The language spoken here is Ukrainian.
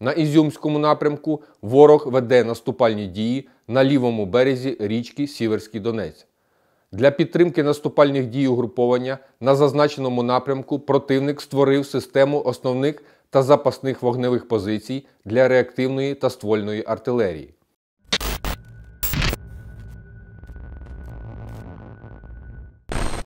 На Ізюмському напрямку ворог веде наступальні дії на лівому березі річки Сіверський Донець. Для підтримки наступальних дій угруповання на зазначеному напрямку противник створив систему основних та запасних вогневих позицій для реактивної та ствольної артилерії.